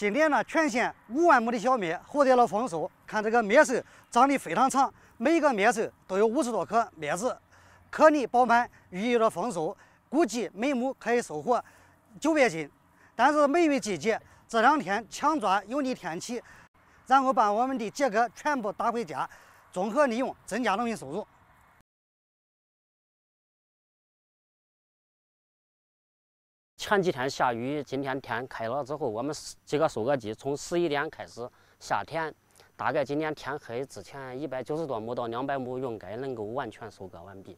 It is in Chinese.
今年呢，全县五万亩的小麦获得了丰收。看这个麦穗长得非常长，每个麦穗都有五十多颗麦子，颗粒饱满，寓意着丰收。估计每亩可以收获九百斤。但是梅雨季节这两天抢抓有利天气，然后把我们的秸秆全部打回家，综合利用，增加农民收入。前几天下雨，今天天开了之后，我们几个收割机从十一点开始下田，大概今天天黑之前，一百九十多亩到两百亩应该能够完全收割完毕。